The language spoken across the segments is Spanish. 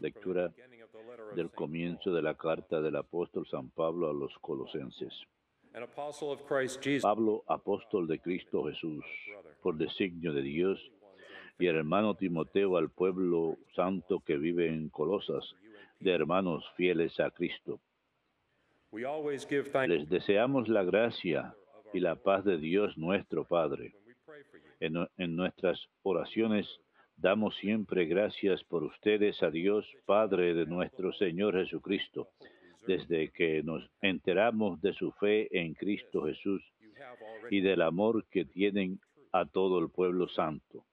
Lectura del comienzo de la carta del apóstol San Pablo a los colosenses. Pablo, apóstol de Cristo Jesús, por designio de Dios, y el hermano Timoteo al pueblo santo que vive en Colosas, de hermanos fieles a Cristo. Les deseamos la gracia y la paz de Dios nuestro Padre. En, en nuestras oraciones Damos siempre gracias por ustedes a Dios, Padre de nuestro Señor Jesucristo, desde que nos enteramos de su fe en Cristo Jesús y del amor que tienen a todo el pueblo santo.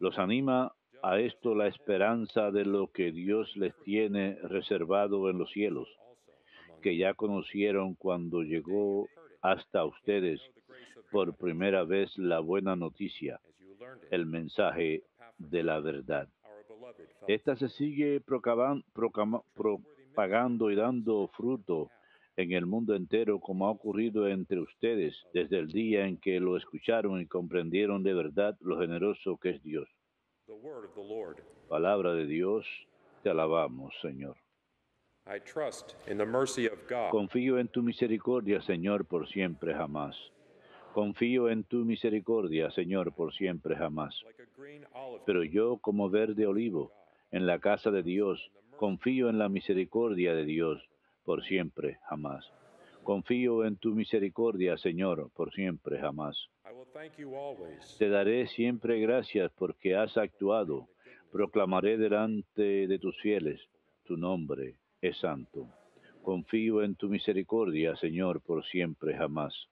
Los anima a esto la esperanza de lo que Dios les tiene reservado en los cielos, que ya conocieron cuando llegó hasta ustedes por primera vez la buena noticia el mensaje de la verdad. Esta se sigue propagando y dando fruto en el mundo entero como ha ocurrido entre ustedes desde el día en que lo escucharon y comprendieron de verdad lo generoso que es Dios. Palabra de Dios, te alabamos, Señor. Confío en tu misericordia, Señor, por siempre jamás. Confío en tu misericordia, Señor, por siempre jamás. Pero yo, como verde olivo, en la casa de Dios, confío en la misericordia de Dios, por siempre jamás. Confío en tu misericordia, Señor, por siempre jamás. Te daré siempre gracias porque has actuado. Proclamaré delante de tus fieles, tu nombre es santo. Confío en tu misericordia, Señor, por siempre jamás.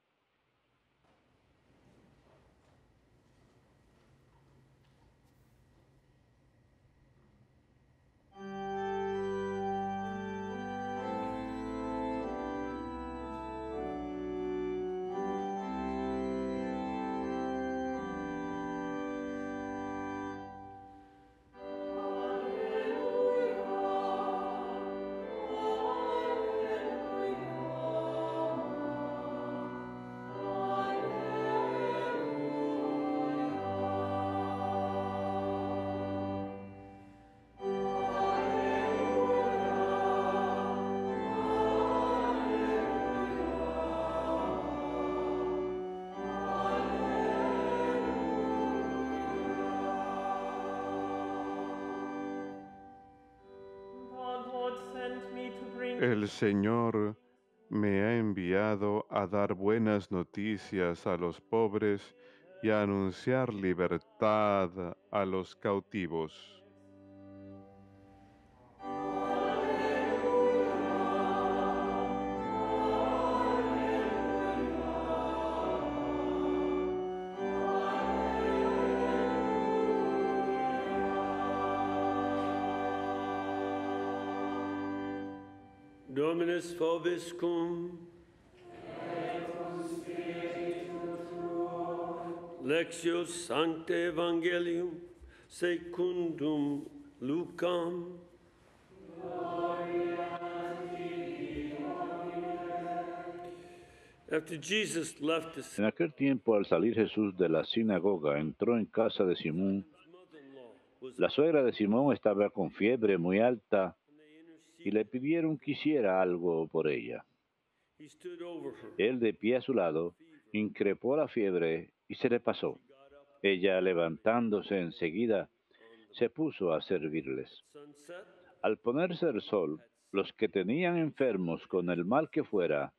El Señor me ha enviado a dar buenas noticias a los pobres y a anunciar libertad a los cautivos En aquel tiempo, al salir Jesús de la sinagoga, entró en casa de Simón. La suegra de Simón estaba con fiebre muy alta y le pidieron que hiciera algo por ella. Él de pie a su lado increpó la fiebre y se le pasó. Ella levantándose enseguida se puso a servirles. Al ponerse el sol, los que tenían enfermos con el mal que fuera,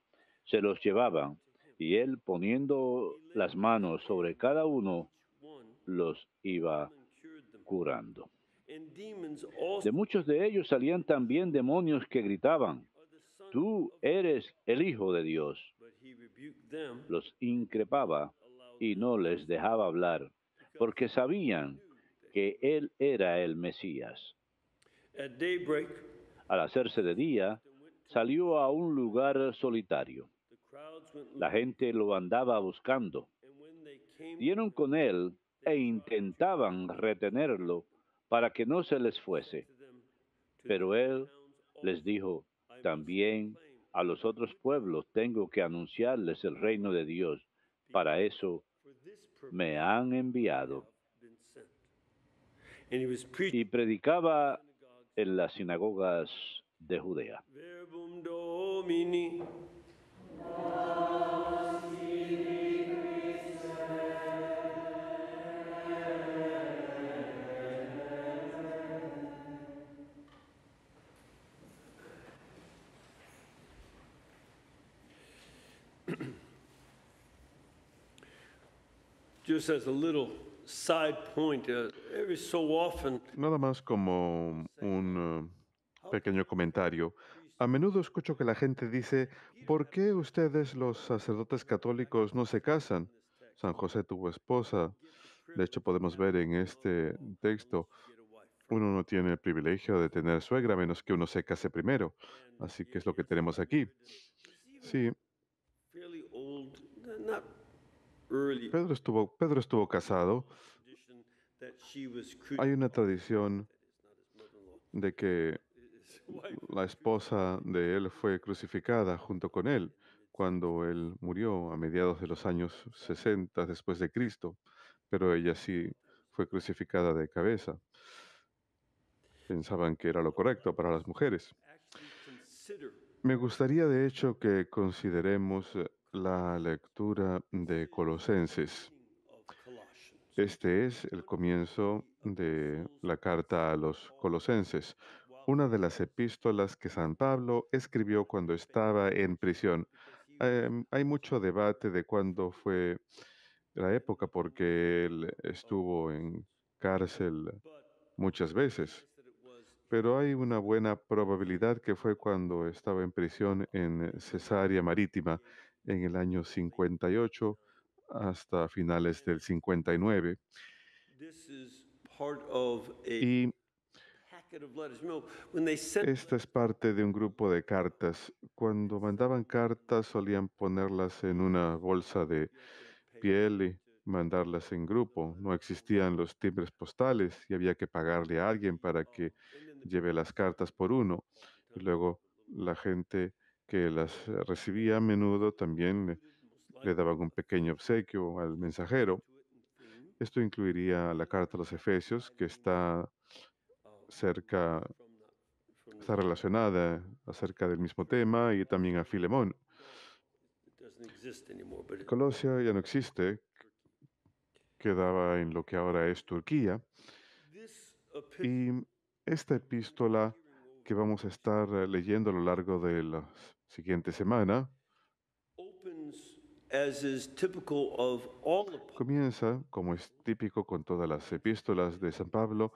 se los llevaban, y él poniendo las manos sobre cada uno, los iba curando. De muchos de ellos salían también demonios que gritaban, tú eres el Hijo de Dios. Los increpaba y no les dejaba hablar, porque sabían que Él era el Mesías. Al hacerse de día, salió a un lugar solitario. La gente lo andaba buscando. Dieron con él e intentaban retenerlo, para que no se les fuese. Pero él les dijo, también a los otros pueblos tengo que anunciarles el reino de Dios. Para eso me han enviado. Y predicaba en las sinagogas de Judea. Nada más como un eh, pequeño comentario. A menudo escucho que la gente dice, ¿por qué ustedes los sacerdotes católicos no se casan? San José tuvo esposa. De hecho, podemos ver en este texto, uno no tiene el privilegio de tener suegra, menos que uno se case primero. Así que es lo que tenemos aquí. Sí, Pedro estuvo, Pedro estuvo casado. Hay una tradición de que la esposa de él fue crucificada junto con él cuando él murió a mediados de los años 60 después de Cristo, pero ella sí fue crucificada de cabeza. Pensaban que era lo correcto para las mujeres. Me gustaría, de hecho, que consideremos eh, la lectura de Colosenses. Este es el comienzo de la carta a los Colosenses, una de las epístolas que San Pablo escribió cuando estaba en prisión. Em, hay mucho debate de cuándo fue la época porque él estuvo en cárcel muchas veces, pero hay una buena probabilidad que fue cuando estaba en prisión en Cesarea Marítima en el año 58 hasta finales del 59. Y esta es parte de un grupo de cartas. Cuando mandaban cartas solían ponerlas en una bolsa de piel y mandarlas en grupo. No existían los timbres postales y había que pagarle a alguien para que lleve las cartas por uno. luego la gente que las eh, recibía a menudo también le daban un pequeño obsequio al mensajero. Esto incluiría la carta a los Efesios, que está cerca, está relacionada acerca del mismo tema, y también a Filemón. Colosia ya no existe, quedaba en lo que ahora es Turquía. Y esta epístola que vamos a estar eh, leyendo a lo largo de los siguiente semana, comienza, como es típico con todas las epístolas de San Pablo,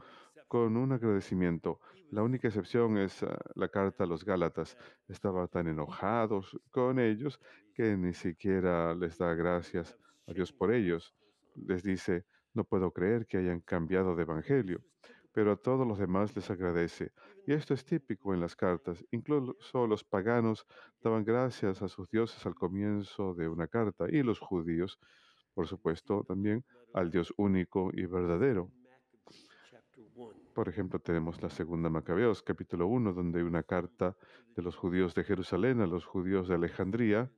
con un agradecimiento. La única excepción es ah, la carta a los Gálatas. Estaba tan enojado con ellos que ni siquiera les da gracias a Dios por ellos. Les dice, no puedo creer que hayan cambiado de evangelio pero a todos los demás les agradece. Y esto es típico en las cartas. Incluso los paganos daban gracias a sus dioses al comienzo de una carta y los judíos, por supuesto, también al Dios único y verdadero. Por ejemplo, tenemos la segunda Macabeos, capítulo 1, donde hay una carta de los judíos de Jerusalén a los judíos de Alejandría,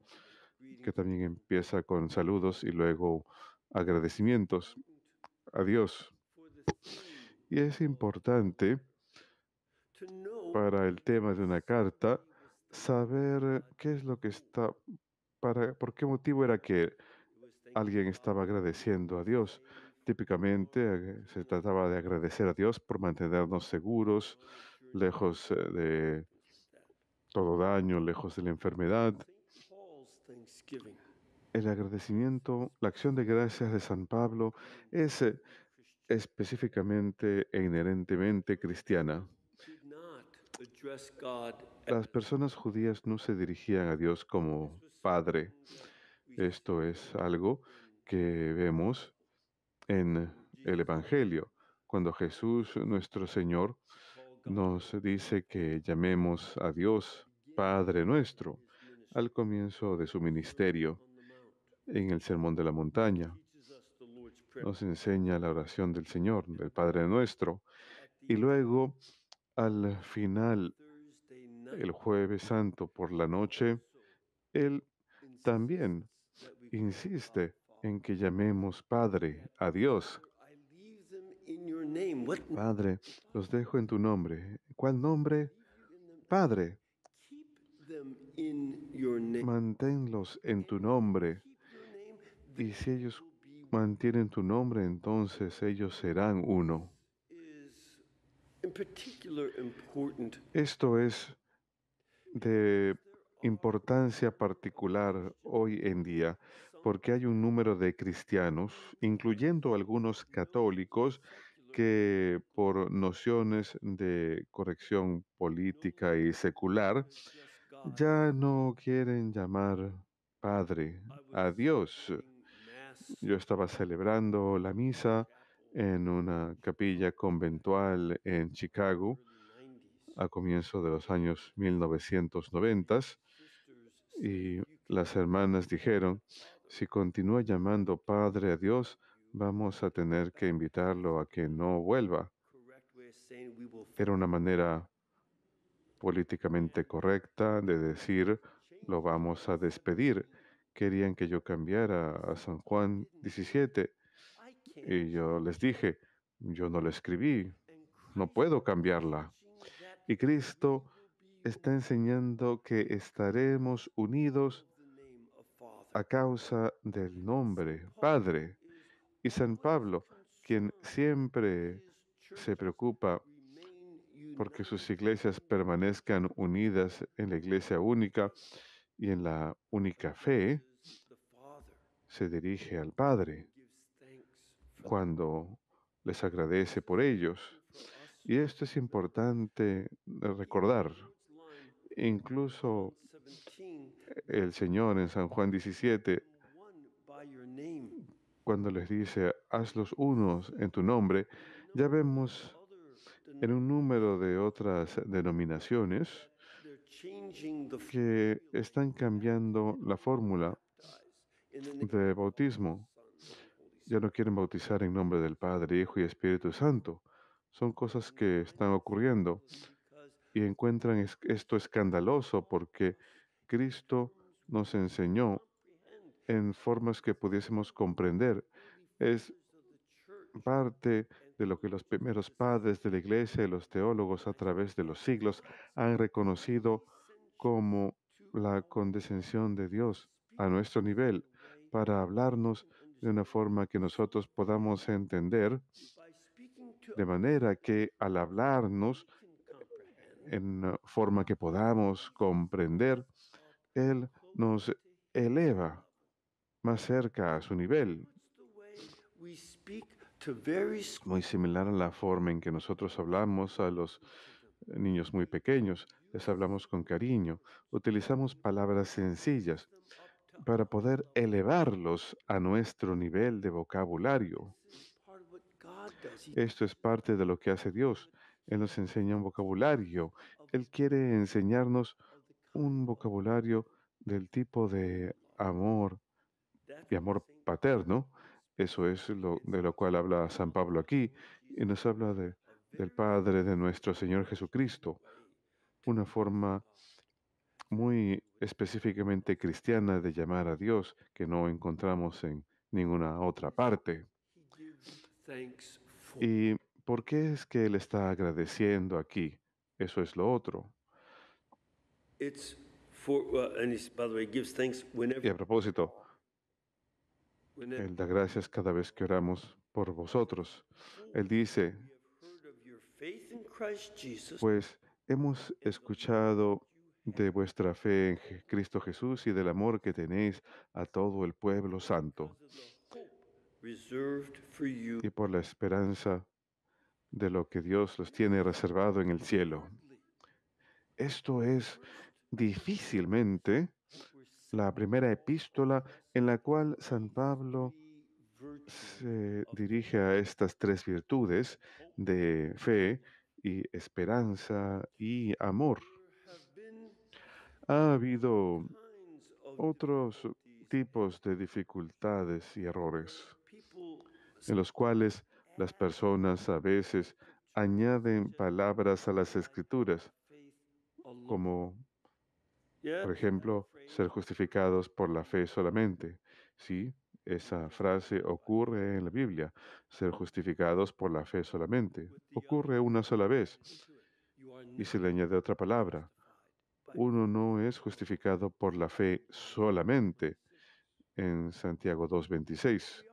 que también empieza con saludos y luego agradecimientos a Dios. Y es importante para el tema de una carta saber qué es lo que está, para, por qué motivo era que alguien estaba agradeciendo a Dios. Típicamente eh, se trataba de agradecer a Dios por mantenernos seguros, lejos eh, de todo daño, lejos de la enfermedad. El agradecimiento, la acción de gracias de San Pablo es específicamente e inherentemente cristiana, las personas judías no se dirigían a Dios como Padre. Esto es algo que vemos en el Evangelio, cuando Jesús, nuestro Señor, nos dice que llamemos a Dios Padre nuestro al comienzo de su ministerio en el Sermón de la Montaña nos enseña la oración del Señor, del Padre nuestro. Y luego, al final, el jueves santo por la noche, Él también insiste en que llamemos Padre a Dios. Padre, los dejo en tu nombre. ¿Cuál nombre? Padre. Manténlos en tu nombre. Y si ellos mantienen tu nombre, entonces ellos serán uno. Esto es de importancia particular hoy en día, porque hay un número de cristianos, incluyendo algunos católicos, que por nociones de corrección política y secular, ya no quieren llamar Padre a Dios. Yo estaba celebrando la misa en una capilla conventual en Chicago a comienzo de los años 1990 y las hermanas dijeron, si continúa llamando Padre a Dios, vamos a tener que invitarlo a que no vuelva. Era una manera políticamente correcta de decir, lo vamos a despedir querían que yo cambiara a San Juan 17. Y yo les dije, yo no la escribí, no puedo cambiarla. Y Cristo está enseñando que estaremos unidos a causa del nombre Padre. Y San Pablo, quien siempre se preocupa porque sus iglesias permanezcan unidas en la iglesia única y en la única fe, se dirige al Padre cuando les agradece por ellos. Y esto es importante recordar. Incluso el Señor en San Juan 17, cuando les dice, hazlos unos en tu nombre, ya vemos en un número de otras denominaciones que están cambiando la fórmula de bautismo. Ya no quieren bautizar en nombre del Padre, Hijo y Espíritu Santo. Son cosas que están ocurriendo y encuentran esto escandaloso porque Cristo nos enseñó en formas que pudiésemos comprender. Es parte de lo que los primeros padres de la iglesia y los teólogos a través de los siglos han reconocido como la condescensión de Dios a nuestro nivel para hablarnos de una forma que nosotros podamos entender, de manera que al hablarnos en forma que podamos comprender, Él nos eleva más cerca a su nivel. Muy similar a la forma en que nosotros hablamos a los niños muy pequeños, les hablamos con cariño, utilizamos palabras sencillas para poder elevarlos a nuestro nivel de vocabulario. Esto es parte de lo que hace Dios. Él nos enseña un vocabulario. Él quiere enseñarnos un vocabulario del tipo de amor y amor paterno. Eso es lo, de lo cual habla San Pablo aquí y nos habla de, del Padre de nuestro Señor Jesucristo. Una forma muy específicamente cristiana de llamar a Dios que no encontramos en ninguna otra parte. ¿Y por qué es que Él está agradeciendo aquí? Eso es lo otro. Y a propósito, Él da gracias cada vez que oramos por vosotros. Él dice, pues hemos escuchado de vuestra fe en Cristo Jesús y del amor que tenéis a todo el pueblo santo y por la esperanza de lo que Dios los tiene reservado en el cielo. Esto es difícilmente la primera epístola en la cual San Pablo se dirige a estas tres virtudes de fe y esperanza y amor ha habido otros tipos de dificultades y errores en los cuales las personas a veces añaden palabras a las escrituras, como, por ejemplo, ser justificados por la fe solamente. Sí, esa frase ocurre en la Biblia, ser justificados por la fe solamente. Ocurre una sola vez y se le añade otra palabra uno no es justificado por la fe solamente en Santiago 2.26.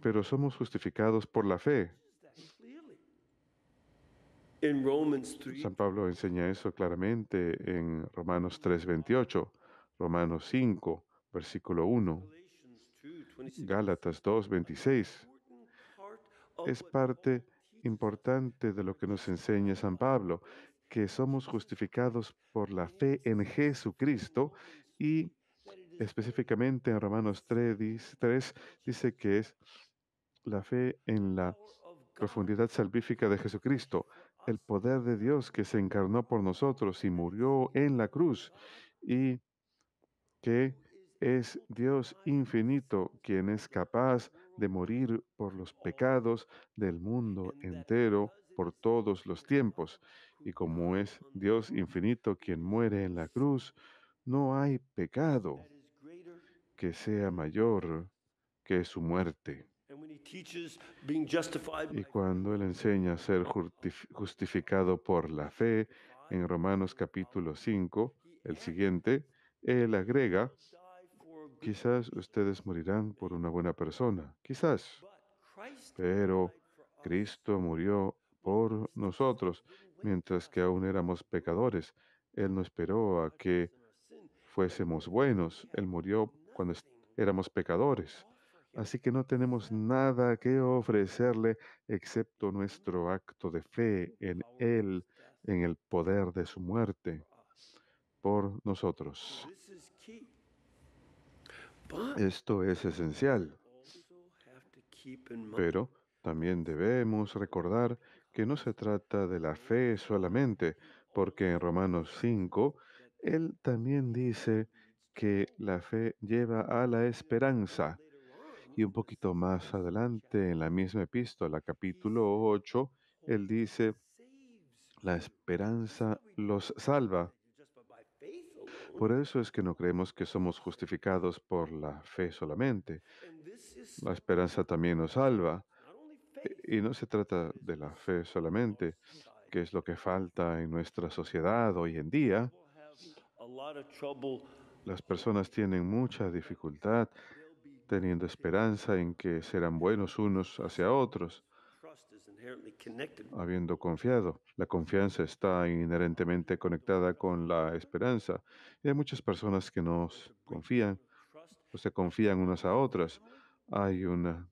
Pero somos justificados por la fe. San Pablo enseña eso claramente en Romanos 3.28, Romanos 5, versículo 1, Gálatas 2.26. Es parte importante de lo que nos enseña San Pablo que somos justificados por la fe en Jesucristo y específicamente en Romanos 3, dice que es la fe en la profundidad salvífica de Jesucristo, el poder de Dios que se encarnó por nosotros y murió en la cruz y que es Dios infinito quien es capaz de morir por los pecados del mundo entero por todos los tiempos. Y como es Dios infinito quien muere en la cruz, no hay pecado que sea mayor que su muerte. Y cuando Él enseña a ser justificado por la fe, en Romanos capítulo 5, el siguiente, Él agrega, quizás ustedes morirán por una buena persona, quizás, pero Cristo murió por nosotros, mientras que aún éramos pecadores. Él no esperó a que fuésemos buenos. Él murió cuando éramos pecadores. Así que no tenemos nada que ofrecerle excepto nuestro acto de fe en Él, en el poder de su muerte por nosotros. Esto es esencial. Pero también debemos recordar que no se trata de la fe solamente, porque en Romanos 5, él también dice que la fe lleva a la esperanza. Y un poquito más adelante, en la misma epístola, capítulo 8, él dice, la esperanza los salva. Por eso es que no creemos que somos justificados por la fe solamente. La esperanza también nos salva. Y no se trata de la fe solamente, que es lo que falta en nuestra sociedad hoy en día. Las personas tienen mucha dificultad teniendo esperanza en que serán buenos unos hacia otros, habiendo confiado. La confianza está inherentemente conectada con la esperanza. Y hay muchas personas que no confían, o se confían unas a otras. Hay una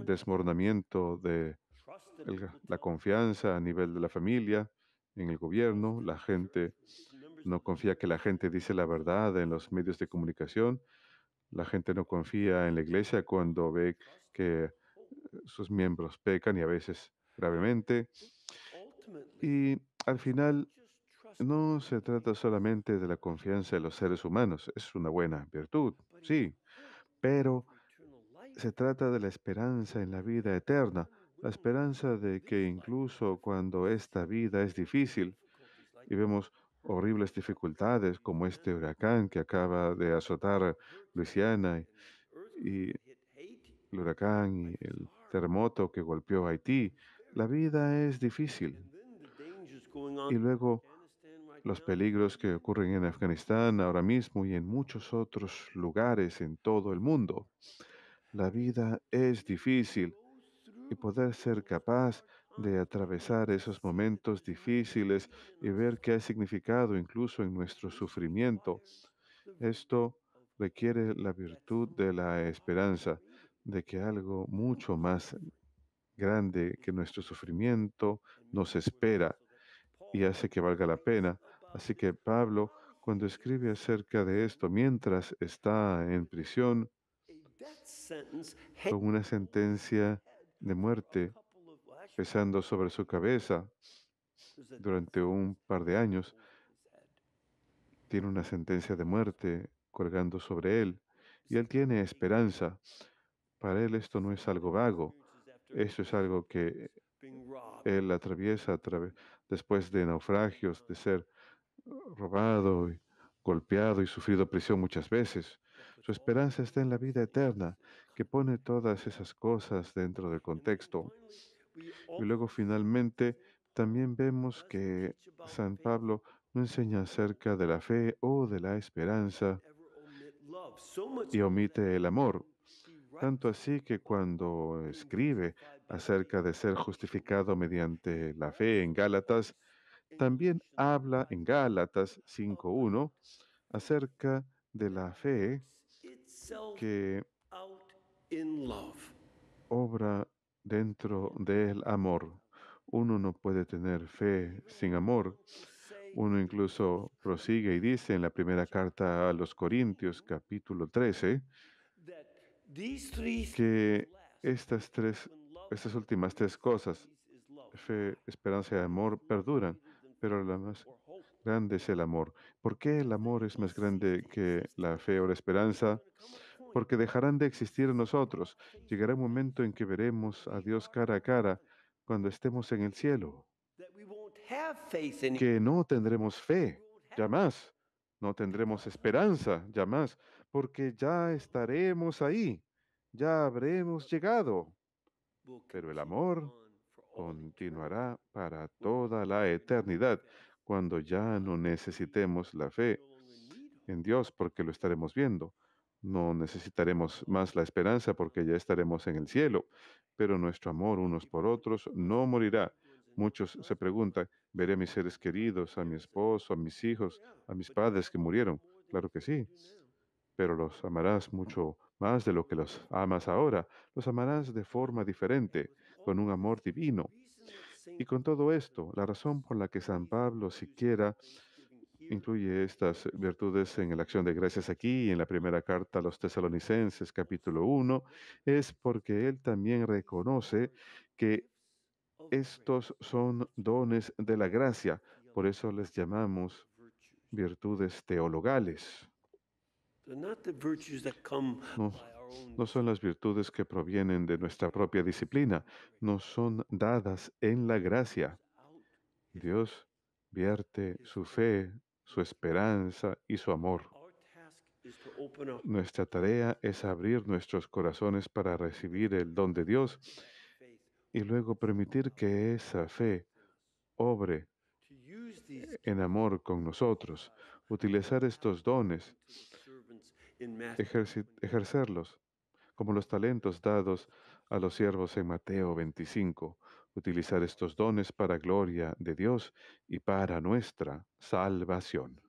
desmoronamiento de la confianza a nivel de la familia, en el gobierno, la gente no confía que la gente dice la verdad en los medios de comunicación, la gente no confía en la iglesia cuando ve que sus miembros pecan y a veces gravemente. Y al final no se trata solamente de la confianza de los seres humanos, es una buena virtud, sí, pero se trata de la esperanza en la vida eterna, la esperanza de que incluso cuando esta vida es difícil y vemos horribles dificultades como este huracán que acaba de azotar Luisiana y, el huracán y el terremoto que golpeó Haití, la vida es difícil. Y luego los peligros que ocurren en Afganistán ahora mismo y en muchos otros lugares en todo el mundo. La vida es difícil y poder ser capaz de atravesar esos momentos difíciles y ver qué hay significado incluso en nuestro sufrimiento. Esto requiere la virtud de la esperanza, de que algo mucho más grande que nuestro sufrimiento nos espera y hace que valga la pena. Así que Pablo, cuando escribe acerca de esto mientras está en prisión, con una sentencia de muerte pesando sobre su cabeza durante un par de años. Tiene una sentencia de muerte colgando sobre él y él tiene esperanza. Para él esto no es algo vago, esto es algo que él atraviesa después de naufragios, de uh-huh. ser uh, robado, golpeado y sufrido prisión muchas veces. Su esperanza está en la vida eterna, que pone todas esas cosas dentro del contexto. Y luego finalmente también vemos que San Pablo no enseña acerca de la fe o de la esperanza y omite el amor. Tanto así que cuando escribe acerca de ser justificado mediante la fe en Gálatas, también habla en Gálatas 5.1 acerca de la fe que obra dentro del amor. Uno no puede tener fe sin amor. Uno incluso prosigue y dice en la primera carta a los Corintios capítulo 13 que estas tres, estas últimas tres cosas, fe, esperanza y amor, perduran, pero la más Grande es el amor. ¿Por qué el amor es más grande que la fe o la esperanza? Porque dejarán de existir nosotros. Llegará un momento en que veremos a Dios cara a cara cuando estemos en el cielo. Que no tendremos fe, ya más. No tendremos esperanza, ya Porque ya estaremos ahí. Ya habremos llegado. Pero el amor continuará para toda la eternidad cuando ya no necesitemos la fe en Dios porque lo estaremos viendo. No necesitaremos más la esperanza porque ya estaremos en el cielo, pero nuestro amor unos por otros no morirá. Muchos se preguntan, ¿veré a mis seres queridos, a mi esposo, a mis hijos, a mis padres que murieron? Claro que sí, pero los amarás mucho más de lo que los amas ahora. Los amarás de forma diferente, con un amor divino. Y con todo esto, la razón por la que San Pablo siquiera incluye estas virtudes en la acción de gracias aquí en la primera carta a los tesalonicenses capítulo 1 es porque él también reconoce que estos son dones de la gracia, por eso les llamamos virtudes teologales no son las virtudes que provienen de nuestra propia disciplina, no son dadas en la gracia. Dios vierte su fe, su esperanza y su amor. Nuestra tarea es abrir nuestros corazones para recibir el don de Dios y luego permitir que esa fe obre en amor con nosotros, utilizar estos dones ejercerlos, como los talentos dados a los siervos en Mateo 25, utilizar estos dones para gloria de Dios y para nuestra salvación.